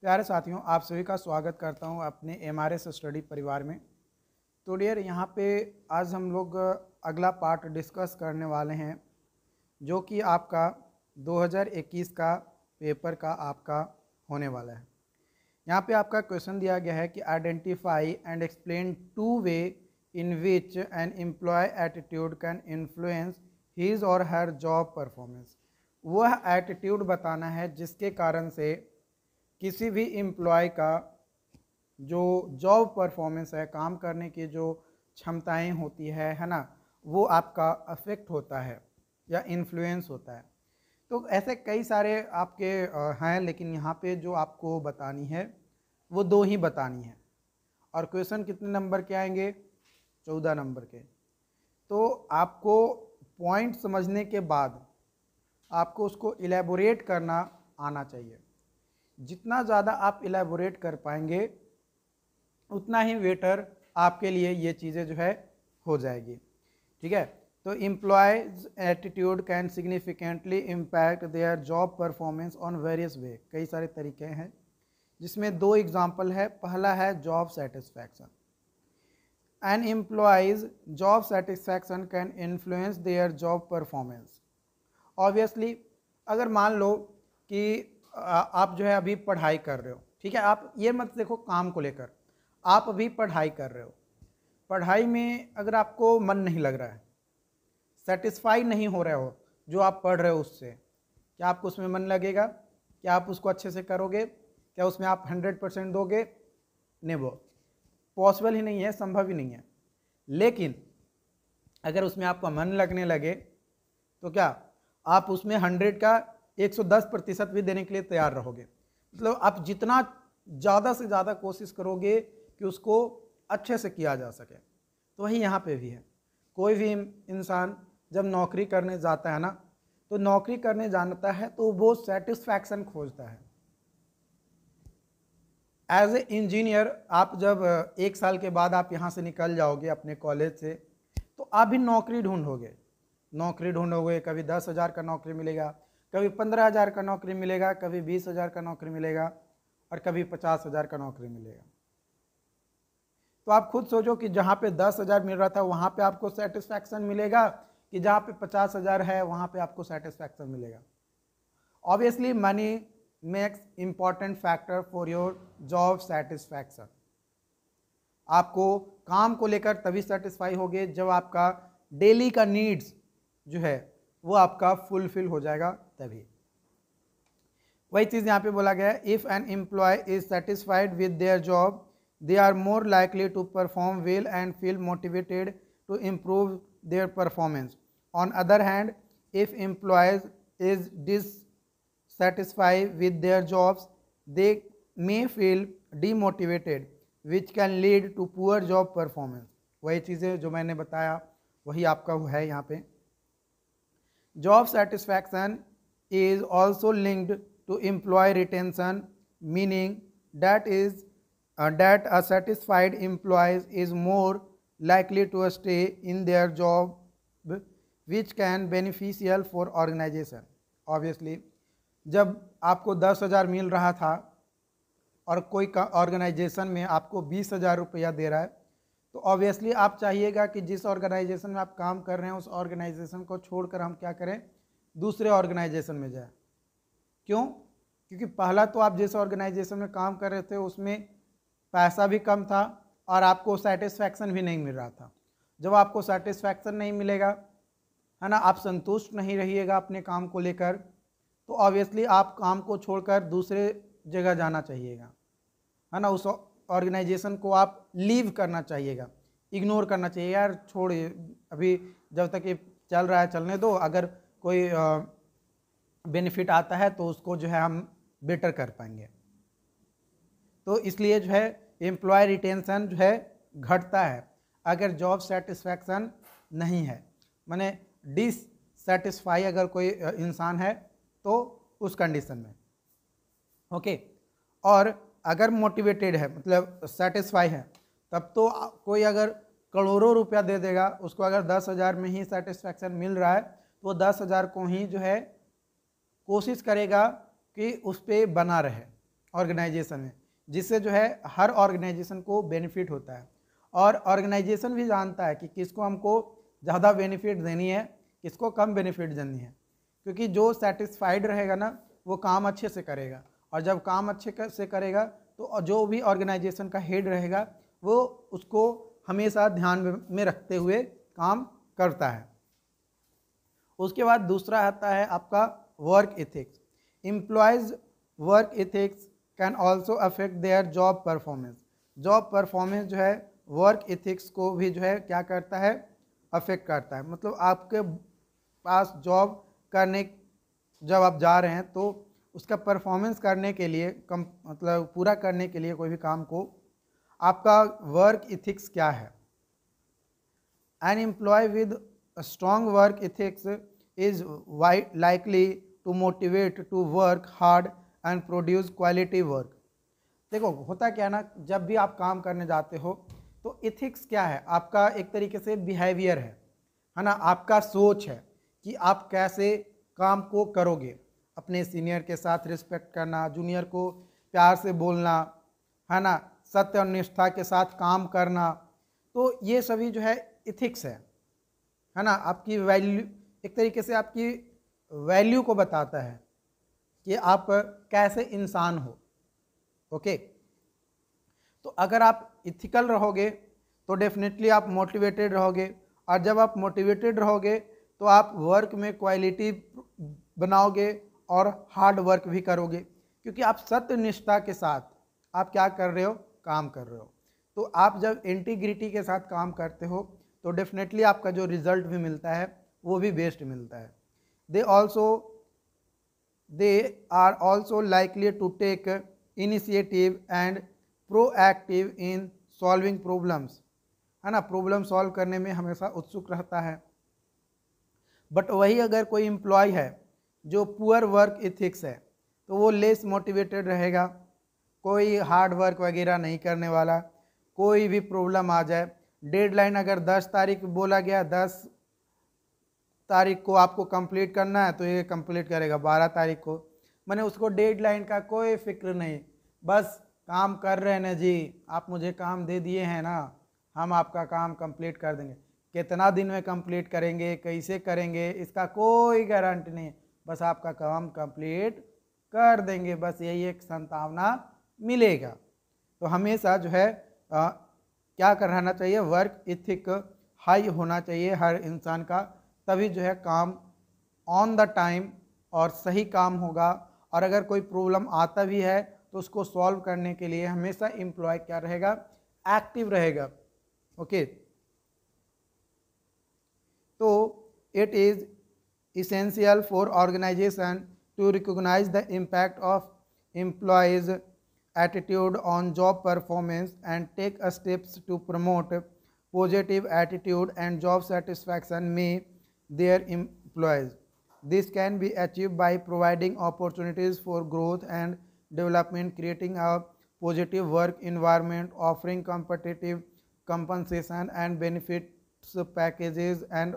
प्यारे साथियों आप सभी का स्वागत करता हूं अपने एम आर एस स्टडी परिवार में तो डियर यहां पे आज हम लोग अगला पार्ट डिस्कस करने वाले हैं जो कि आपका 2021 का पेपर का आपका होने वाला है यहाँ पे आपका क्वेश्चन दिया गया है कि identify and explain two way in which an employ attitude can influence his or her job performance वह एटीट्यूड बताना है जिसके कारण से किसी भी एम्प्लॉय का जो जॉब परफॉर्मेंस है काम करने की जो क्षमताएं होती है है ना वो आपका अफेक्ट होता है या इन्फ्लुएंस होता है तो ऐसे कई सारे आपके हैं लेकिन यहाँ पे जो आपको बतानी है वो दो ही बतानी है और क्वेश्चन कितने नंबर के आएंगे चौदह नंबर के तो आपको पॉइंट समझने के बाद आपको उसको इलेबोरेट करना आना चाहिए जितना ज़्यादा आप इलेबोरेट कर पाएंगे उतना ही वेटर आपके लिए ये चीज़ें जो है हो जाएगी ठीक है तो employees attitude can significantly impact their job performance on various way कई सारे तरीके हैं जिसमें दो एग्जाम्पल है पहला है job satisfaction an employees job satisfaction can influence their job performance obviously अगर मान लो कि आप जो है अभी पढ़ाई कर रहे हो ठीक है आप ये मत देखो काम को लेकर आप अभी पढ़ाई कर रहे हो पढ़ाई में अगर आपको मन नहीं लग रहा है सेटिस्फाई नहीं हो रहे हो जो आप पढ़ रहे हो उससे क्या आपको उसमें मन लगेगा क्या आप उसको अच्छे से करोगे क्या उसमें आप हंड्रेड परसेंट दोगे नहीं वो पॉसिबल ही नहीं है संभव ही नहीं है लेकिन अगर उसमें आपका मन लगने लगे तो क्या आप उसमें हंड्रेड का 110 प्रतिशत भी देने के लिए तैयार रहोगे मतलब आप जितना ज़्यादा से ज़्यादा कोशिश करोगे कि उसको अच्छे से किया जा सके तो वही यहाँ पे भी है कोई भी इंसान जब नौकरी करने जाता है ना तो नौकरी करने जाता है तो वो सेटिस्फैक्शन खोजता है एज ए इंजीनियर आप जब एक साल के बाद आप यहाँ से निकल जाओगे अपने कॉलेज से तो आप भी नौकरी ढूंढोगे नौकरी ढूंढोगे कभी दस हज़ार का नौकरी मिलेगा कभी पंद्रह हज़ार का नौकरी मिलेगा कभी बीस हज़ार का नौकरी मिलेगा और कभी पचास हज़ार का नौकरी मिलेगा तो आप खुद सोचो कि जहाँ पे दस हज़ार मिल रहा था वहाँ पे आपको सेटिस्फैक्शन मिलेगा कि जहाँ पे पचास हज़ार है वहाँ पे आपको सेटिस्फैक्शन मिलेगा obviously money makes important factor for your job satisfaction आपको काम को लेकर तभी सेटिस्फाई होगे जब आपका डेली का नीड्स जो है वो आपका फुलफिल हो जाएगा तभी वही चीज़ यहाँ पे बोला गया है if an employ is satisfied with their job they are more likely to perform well and feel motivated to improve their performance on other hand if employees is dissatisfy with their jobs they may feel demotivated which can lead to poor job performance वही चीज़ें जो मैंने बताया वही आपका है यहाँ पे job satisfaction is also linked to employee retention meaning that is uh, that a satisfied employees is more likely to stay in their job which can beneficial for organization obviously जब आपको दस हज़ार मिल रहा था और कोई ऑर्गेनाइजेशन में आपको बीस हज़ार रुपया दे रहा है तो ऑब्वियसली आप चाहिएगा कि जिस ऑर्गेनाइजेशन में आप काम कर रहे हैं उस ऑर्गेनाइजेशन को छोड़कर हम क्या करें दूसरे ऑर्गेनाइजेशन में जाए क्यों क्योंकि पहला तो आप जिस ऑर्गेनाइजेशन में काम कर रहे थे उसमें पैसा भी कम था और आपको सेटिस्फैक्शन भी नहीं मिल रहा था जब आपको सेटिस्फैक्शन नहीं मिलेगा है ना आप संतुष्ट नहीं रहिएगा अपने काम को लेकर तो ऑब्वियसली आप काम को छोड़कर दूसरे जगह जाना चाहिएगा है ना उस ऑर्गेनाइजेशन को आप लीव करना चाहिएगा इग्नोर करना चाहिए यार छोड़ अभी जब तक ये चल रहा है चलने दो अगर कोई बेनिफिट आता है तो उसको जो है हम बेटर कर पाएंगे तो इसलिए जो है एम्प्लॉय रिटेंशन जो है घटता है अगर जॉब सेटिस्फैक्शन नहीं है माने डिससेटिस्फाई अगर कोई इंसान है तो उस कंडीशन में ओके और अगर मोटिवेटेड है मतलब सेटिस्फाई है तब तो कोई अगर करोड़ों रुपया दे देगा उसको अगर दस हज़ार में ही सेटिस्फैक्शन मिल रहा है वो तो दस हज़ार को ही जो है कोशिश करेगा कि उस पर बना रहे ऑर्गेनाइजेशन में जिससे जो है हर ऑर्गेनाइजेशन को बेनिफिट होता है और ऑर्गेनाइजेशन भी जानता है कि किसको हमको ज़्यादा बेनिफिट देनी है किसको कम बेनिफिट देनी है क्योंकि जो सेटिस्फाइड रहेगा ना वो काम अच्छे से करेगा और जब काम अच्छे कर, से करेगा तो जो भी ऑर्गेनाइजेशन का हेड रहेगा वो उसको हमेशा ध्यान में रखते हुए काम करता है उसके बाद दूसरा आता है आपका work ethics employees work ethics can also affect their job performance job performance जो है वर्क इथिक्स को भी जो है क्या करता है अफेक्ट करता है मतलब आपके पास जॉब करने जब आप जा रहे हैं तो उसका परफॉर्मेंस करने के लिए कम मतलब पूरा करने के लिए कोई भी काम को आपका वर्क इथिक्स क्या है an employ with a strong work ethics is likely to motivate to work hard and produce quality work देखो होता क्या ना जब भी आप काम करने जाते हो तो इथिक्स क्या है आपका एक तरीके से बिहेवियर है है ना आपका सोच है कि आप कैसे काम को करोगे अपने सीनियर के साथ रिस्पेक्ट करना जूनियर को प्यार से बोलना है ना सत्य और निष्ठा के साथ काम करना तो ये सभी जो है इथिक्स है है ना आपकी वैल्यू एक तरीके से आपकी वैल्यू को बताता है कि आप कैसे इंसान हो ओके तो अगर आप इथिकल रहोगे तो डेफिनेटली आप मोटिवेटेड रहोगे और जब आप मोटिवेटेड रहोगे तो आप वर्क में क्वालिटी बनाओगे और हार्ड वर्क भी करोगे क्योंकि आप सत्यनिष्ठा के साथ आप क्या कर रहे हो काम कर रहे हो तो आप जब इंटीग्रिटी के साथ काम करते हो तो डेफिनेटली आपका जो रिज़ल्ट भी मिलता है वो भी बेस्ट मिलता है they also they are also likely to take initiative and proactive in solving problems है ना प्रॉब्लम सॉल्व करने में हमेशा उत्सुक रहता है बट वही अगर कोई एम्प्लॉय है जो पुअर वर्क इथिक्स है तो वो लेस मोटिवेटेड रहेगा कोई हार्ड वर्क वगैरह नहीं करने वाला कोई भी प्रॉब्लम आ जाए डेडलाइन अगर 10 तारीख बोला गया 10 तारीख को आपको कंप्लीट करना है तो ये कंप्लीट करेगा 12 तारीख को मैंने उसको डेडलाइन का कोई फिक्र नहीं बस काम कर रहे हैं जी आप मुझे काम दे दिए हैं ना हम आपका काम कंप्लीट कर देंगे कितना दिन में कंप्लीट करेंगे कैसे करेंगे इसका कोई गारंटी नहीं बस आपका काम कंप्लीट कर देंगे बस यही एक संतावना मिलेगा तो हमेशा जो है क्या रहना चाहिए वर्क इथिक हाई होना चाहिए हर इंसान का तभी जो है काम ऑन द टाइम और सही काम होगा और अगर कोई प्रॉब्लम आता भी है तो उसको सॉल्व करने के लिए हमेशा इम्प्लॉय क्या रहेगा एक्टिव रहेगा ओके तो it is essential for organization to recognize the impact of employees attitude on job performance and take steps to promote positive attitude and job satisfaction may their employees. This can be achieved by providing opportunities for growth and development, creating a positive work environment, offering competitive compensation and benefits packages and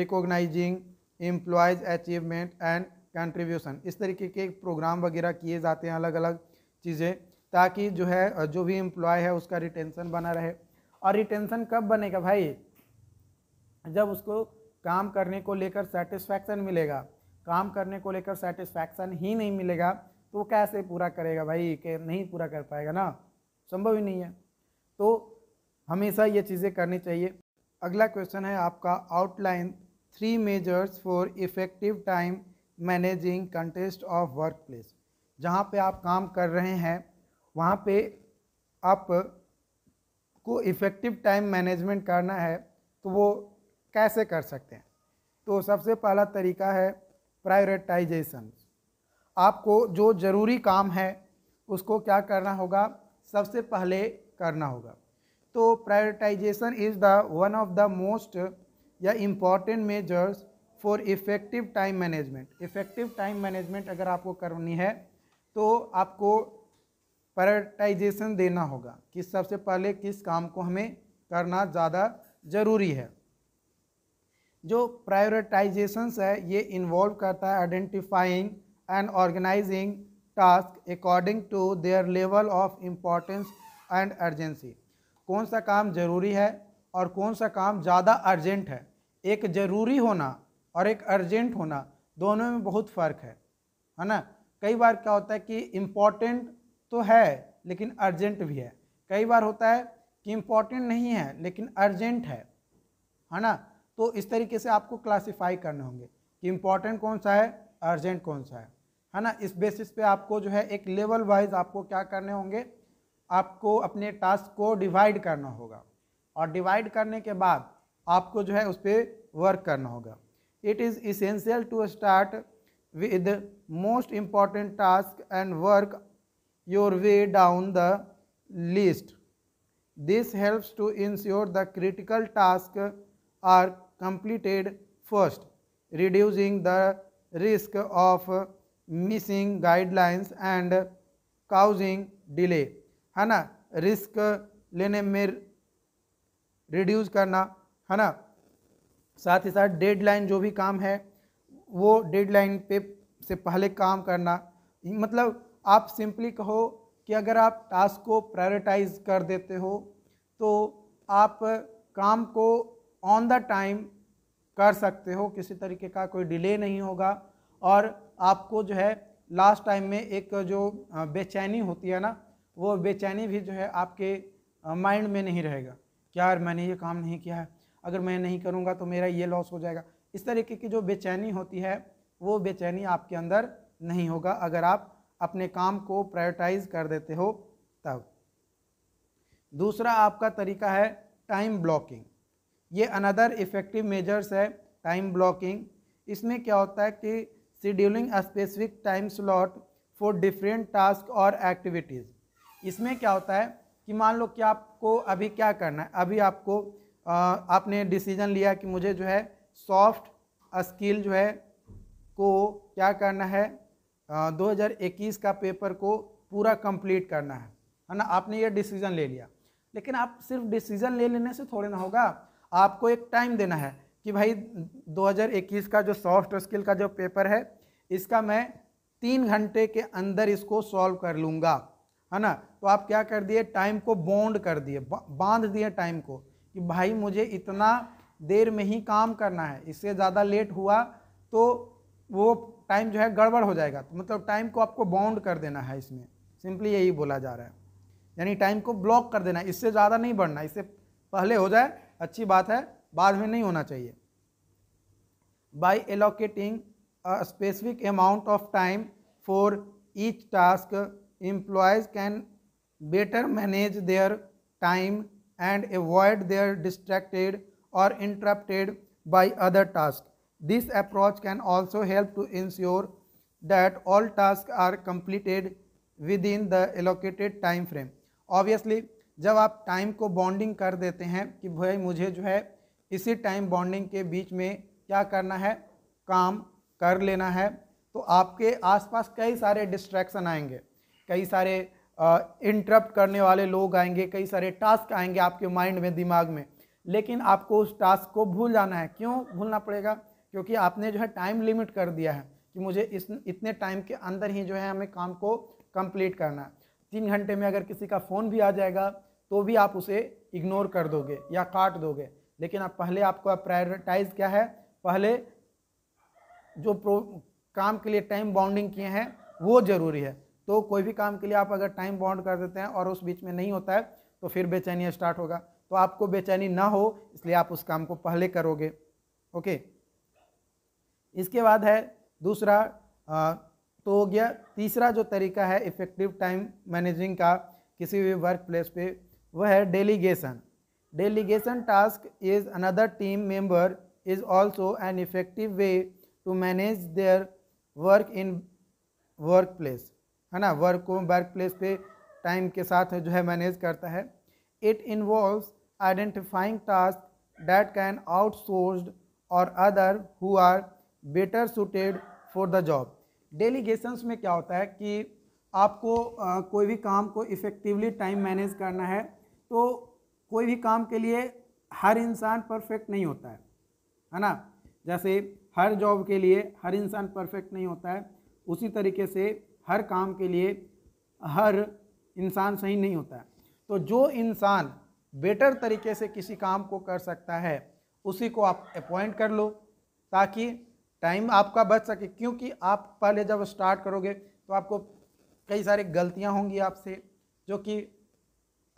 recognizing employees achievement and contribution इस तरीके के programme वगैरह किए जाते हैं अलग अलग चीज़ें ताकि जो है जो भी एम्प्लॉय है उसका रिटेंशन बना रहे और रिटेंशन कब बनेगा भाई जब उसको काम करने को लेकर सेटिस्फैक्शन मिलेगा काम करने को लेकर सेटिस्फैक्शन ही नहीं मिलेगा तो कैसे पूरा करेगा भाई के नहीं पूरा कर पाएगा ना संभव ही नहीं है तो हमेशा ये चीज़ें करनी चाहिए अगला क्वेश्चन है आपका outline three measures for effective time managing context of workplace जहाँ पर आप काम कर रहे हैं वहाँ पे आप को इफ़ेक्टिव टाइम मैनेजमेंट करना है तो वो कैसे कर सकते हैं तो सबसे पहला तरीका है प्रायोरिटाइजेशन आपको जो ज़रूरी काम है उसको क्या करना होगा सबसे पहले करना होगा तो prioritization is the one of the most या important measures for effective time management effective time management अगर आपको करनी है तो आपको प्रायोरिटाइजेशन देना होगा कि सबसे पहले किस काम को हमें करना ज़्यादा ज़रूरी है जो प्रायोरिटाइजेशंस है ये इन्वॉल्व करता है identifying and organizing task according to their level of importance and urgency कौन सा काम ज़रूरी है और कौन सा काम ज़्यादा अर्जेंट है एक ज़रूरी होना और एक अर्जेंट होना दोनों में बहुत फ़र्क है है ना कई बार क्या होता है कि इम्पॉर्टेंट तो है लेकिन अर्जेंट भी है कई बार होता है कि इम्पॉर्टेंट नहीं है लेकिन अर्जेंट है है ना तो इस तरीके से आपको क्लासीफाई करने होंगे कि इम्पॉर्टेंट कौन सा है अर्जेंट कौन सा है है ना इस बेसिस पे आपको जो है एक लेवल वाइज आपको क्या करने होंगे आपको अपने टास्क को डिवाइड करना होगा और डिवाइड करने के बाद आपको जो है उस पर वर्क करना होगा it is essential to start with most important task and work your way down the list. This helps to ensure the critical tasks are completed first, reducing the risk of missing guidelines and causing delay. है ना risk लेने में reduce करना है ना साथ ही साथ deadline जो भी काम है वो डेडलाइन पे से पहले काम करना मतलब आप सिंपली कहो कि अगर आप टास्क को प्रायोरिटाइज कर देते हो तो आप काम को ऑन द टाइम कर सकते हो किसी तरीके का कोई डिले नहीं होगा और आपको जो है लास्ट टाइम में एक जो बेचैनी होती है ना वो बेचैनी भी जो है आपके माइंड में नहीं रहेगा क्या यार मैंने ये काम नहीं किया है अगर मैं नहीं करूँगा तो मेरा ये लॉस हो जाएगा इस तरीके की जो बेचैनी होती है वो बेचैनी आपके अंदर नहीं होगा अगर आप अपने काम को प्रायोरिटाइज कर देते हो तब दूसरा आपका तरीका है टाइम ब्लॉकिंग ये अनदर इफ़ेक्टिव मेजर्स है टाइम ब्लॉकिंग इसमें क्या होता है कि scheduling specific time slot for different task or activities इसमें क्या होता है कि मान लो कि आपको अभी क्या करना है अभी आपको आ, आपने डिसीजन लिया कि मुझे जो है सॉफ्ट स्किल जो है को क्या करना है 2021 का पेपर को पूरा कंप्लीट करना है है ना आपने ये डिसीज़न ले लिया लेकिन आप सिर्फ डिसीज़न ले लेने से थोड़े ना होगा आपको एक टाइम देना है कि भाई 2021 का जो सॉफ्ट स्किल का जो पेपर है इसका मैं तीन घंटे के अंदर इसको सॉल्व कर लूँगा है ना तो आप क्या कर दिए टाइम को बॉन्ड कर दिए बांध दिए टाइम को कि भाई मुझे इतना देर में ही काम करना है इससे ज़्यादा लेट हुआ तो वो टाइम जो है गड़बड़ हो जाएगा तो मतलब टाइम को आपको बाउंड कर देना है इसमें सिंपली यही बोला जा रहा है यानी टाइम को ब्लॉक कर देना है इससे ज़्यादा नहीं बढ़ना इससे पहले हो जाए अच्छी बात है बाद में नहीं होना चाहिए by allocating specific amount of time for each task employees can better manage their time and avoid their distracted or interrupted by other task This approach can also help to ensure that all tasks are completed within the allocated time frame. Obviously, जब आप time को bonding कर देते हैं कि भाई मुझे जो है इसी टाइम बॉन्डिंग के बीच में क्या करना है काम कर लेना है तो आपके आसपास कई सारे डिस्ट्रैक्शन आएंगे कई सारे इंटरप्ट करने वाले लोग आएंगे कई सारे टास्क आएंगे आपके माइंड में दिमाग में लेकिन आपको उस टास्क को भूल जाना है क्यों भूलना पड़ेगा क्योंकि आपने जो है टाइम लिमिट कर दिया है कि मुझे इस इतने टाइम के अंदर ही जो है हमें काम को कंप्लीट करना है तीन घंटे में अगर किसी का फ़ोन भी आ जाएगा तो भी आप उसे इग्नोर कर दोगे या काट दोगे लेकिन आप पहले आपको आप प्रायोरिटाइज क्या है पहले जो प्रो काम के लिए टाइम बाउंडिंग किए हैं वो ज़रूरी है तो कोई भी काम के लिए आप अगर टाइम बाउंड कर देते हैं और उस बीच में नहीं होता है तो फिर बेचैनी स्टार्ट होगा तो आपको बेचैनी ना हो इसलिए आप उस काम को पहले करोगे ओके इसके बाद है दूसरा आ, तो हो गया तीसरा जो तरीका है इफ़ेक्टिव टाइम मैनेजिंग का किसी भी वर्क प्लेस पर वह है delegation delegation task is another team member is also an effective way to manage their work in workplace है ना वर्क को वर्क प्लेस पे टाइम के साथ जो है मैनेज करता है it involve identifying task that can outsourced or other who are better suited for the job delegations में क्या होता है कि आपको आ, कोई भी काम को इफ़ेक्टिवली टाइम मैनेज करना है तो कोई भी काम के लिए हर इंसान परफेक्ट नहीं होता है है ना जैसे हर जॉब के लिए हर इंसान परफेक्ट नहीं होता है उसी तरीके से हर काम के लिए हर इंसान सही नहीं होता है तो जो इंसान बेटर तरीके से किसी काम को कर सकता है उसी को आप अपॉइंट कर लो ताकि टाइम आपका बच सके क्योंकि आप पहले जब स्टार्ट करोगे तो आपको कई सारी गलतियां होंगी आपसे जो कि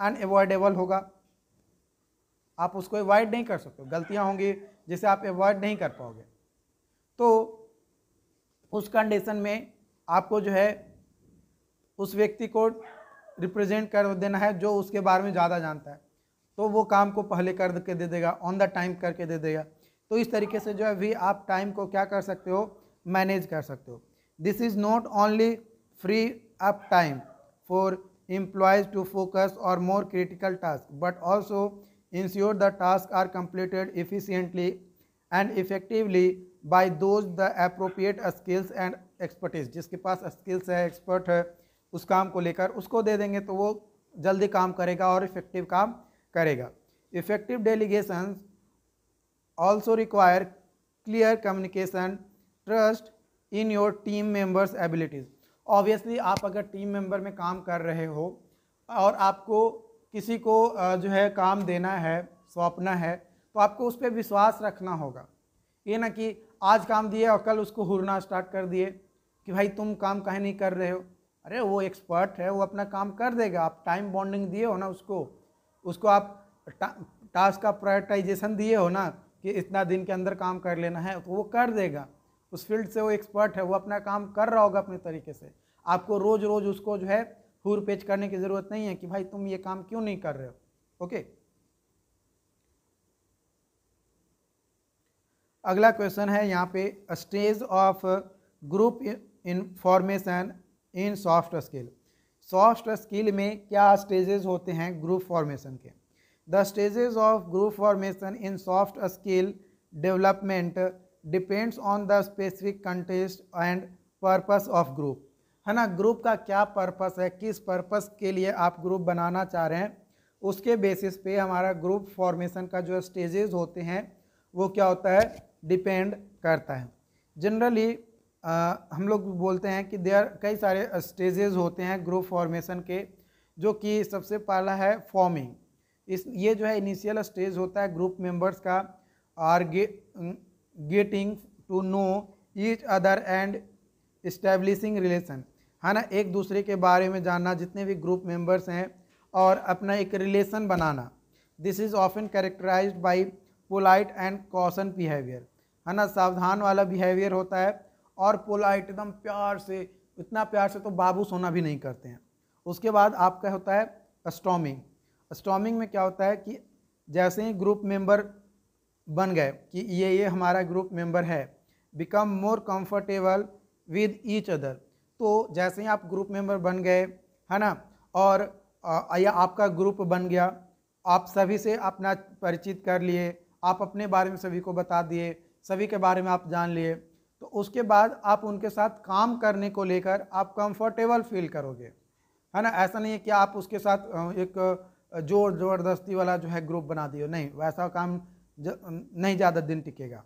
अनएवॉइडेबल होगा आप उसको एवॉइड नहीं कर सकते गलतियां होंगी जिसे आप एवॉयड नहीं कर पाओगे तो उस कंडीशन में आपको जो है उस व्यक्ति को रिप्रेजेंट कर देना है जो उसके बारे में ज़्यादा जानता है तो वो काम को पहले कर के दे देगा ऑन द टाइम करके दे देगा तो इस तरीके से जो है भी आप टाइम को क्या कर सकते हो मैनेज कर सकते हो this is not only free up time for employees to focus or more critical task but also ensure the task are completed efficiently and effectively by those the appropriate skills and expertise जिसके पास skills है expert है उस काम को लेकर उसको दे देंगे तो वो जल्दी काम करेगा और इफेक्टिव काम करेगा effective delegations also require clear communication trust in your team members abilities obviously आप अगर team member में काम कर रहे हो और आपको किसी को जो है काम देना है सौंपना है तो आपको उस पर विश्वास रखना होगा ये ना कि आज काम दिए और कल उसको हुरना स्टार्ट कर दिए कि भाई तुम काम कहे नहीं कर रहे हो अरे वो एक्सपर्ट है वो अपना काम कर देगा आप टाइम बॉन्डिंग दिए हो ना उसको उसको आप टा, टास्क का प्रायोरिटाइजेशन दिए हो ना कि इतना दिन के अंदर काम कर लेना है तो वो कर देगा उस फील्ड से वो एक्सपर्ट है वो अपना काम कर रहा होगा अपने तरीके से आपको रोज़ रोज़ उसको जो है हुर पेच करने की ज़रूरत नहीं है कि भाई तुम ये काम क्यों नहीं कर रहे हो ओके अगला क्वेश्चन है यहाँ पे stage of group information in soft skill soft skill में क्या स्टेजेस होते हैं ग्रुप फॉर्मेशन के The stages of groove formation in soft skill development depends on the specific context and purpose of group है ना ग्रुप का क्या purpose है किस पर्पस के लिए आप ग्रुप बनाना चाह रहे हैं उसके बेसिस पे हमारा ग्रुप फॉर्मेशन का जो स्टेजेस होते हैं वो क्या होता है डिपेंड करता है जनरली हम लोग बोलते हैं कि देर कई सारे स्टेजेस होते हैं ग्रुप फॉर्मेशन के जो कि सबसे पहला है फॉर्मिंग इस ये जो है इनिशियल स्टेज होता है ग्रुप मेंबर्स का आर गे getting to know each other and establishing relation है ना एक दूसरे के बारे में जानना जितने भी ग्रुप मेंबर्स हैं और अपना एक रिलेशन बनाना this is often characterize by polite and caution behaviour है ना सावधान वाला बिहेवियर होता है और पोलाइट एकदम प्यार से इतना प्यार से तो बाबू सोना भी नहीं करते हैं उसके बाद आपका होता है स्टॉमिंग स्टॉमिंग में क्या होता है कि जैसे ही ग्रुप मेंबर बन गए कि ये ये हमारा ग्रुप मेंबर है become more comfortable with each other तो जैसे ही आप ग्रुप मेंबर बन गए है ना और या आपका ग्रुप बन गया आप सभी से अपना परिचित कर लिए आप अपने बारे में सभी को बता दिए सभी के बारे में आप जान लिए तो उसके बाद आप उनके साथ काम करने को लेकर आप कंफर्टेबल फील करोगे है ना ऐसा नहीं है कि आप उसके साथ एक जोर ज़बरदस्ती वाला जो है ग्रुप बना दियो नहीं वैसा काम ज, नहीं ज़्यादा दिन टिकेगा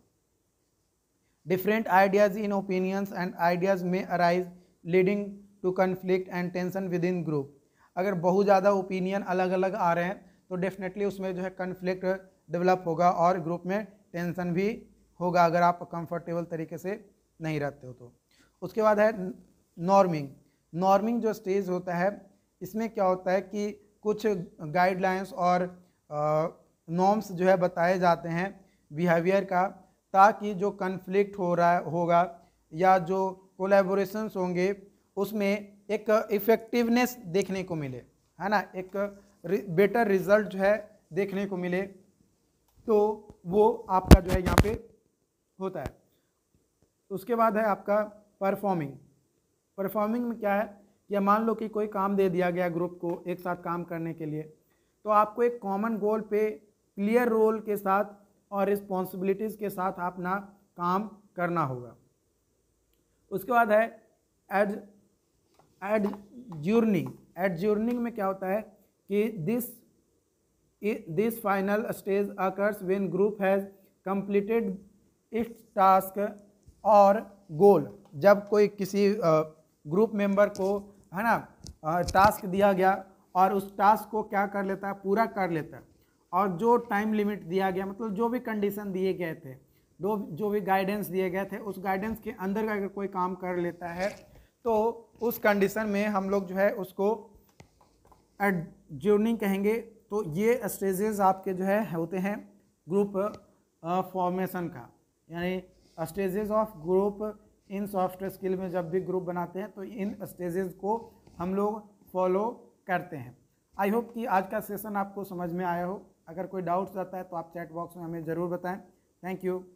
different ideas in opinions and ideas में arise leading to conflict and tension within group अगर बहुत ज़्यादा ओपिनियन अलग अलग आ रहे हैं तो डेफिनेटली उसमें जो है कन्फ्लिक्ट डेवलप होगा और ग्रुप में टेंशन भी होगा अगर आप कंफर्टेबल तरीके से नहीं रहते हो तो उसके बाद है नॉर्मिंग नॉर्मिंग जो स्टेज होता है इसमें क्या होता है कि कुछ गाइडलाइंस और नॉर्म्स जो है बताए जाते हैं बिहेवियर का ताकि जो कन्फ्लिक्ट हो रहा होगा या जो कोलेबोरेशंस होंगे उसमें एक इफ़ेक्टिवनेस देखने को मिले है ना एक बेटर रिजल्ट जो है देखने को मिले तो वो आपका जो है यहाँ पे होता है उसके बाद है आपका परफॉर्मिंग परफॉर्मिंग में क्या है या मान लो कि कोई काम दे दिया गया ग्रुप को एक साथ काम करने के लिए तो आपको एक कॉमन गोल पे क्लियर रोल के साथ और रिस्पॉन्सिबिलिटीज़ के साथ अपना काम करना होगा उसके बाद है ad adjourning adjourning में क्या होता है कि this this final stage occurs when group has completed is task or goal जब कोई किसी ग्रुप मेंबर को है ना टास्क दिया गया और उस टास्क को क्या कर लेता है पूरा कर लेता है और जो टाइम लिमिट दिया गया मतलब जो भी कंडीशन दिए गए थे जो जो भी गाइडेंस दिए गए थे उस गाइडेंस के अंदर अगर कोई काम कर लेता है तो उस कंडीशन में हम लोग जो है उसको एडजोर्निंग कहेंगे तो ये स्टेजेस आपके जो है होते हैं ग्रुप फॉर्मेशन का यानी stages of group in soft skill में जब भी ग्रुप बनाते हैं तो इन स्टेजेस को हम लोग फॉलो करते हैं आई होप कि आज का सेशन आपको समझ में आया हो अगर कोई डाउट्स आता है तो आप चैट बॉक्स में हमें ज़रूर बताएं थैंक यू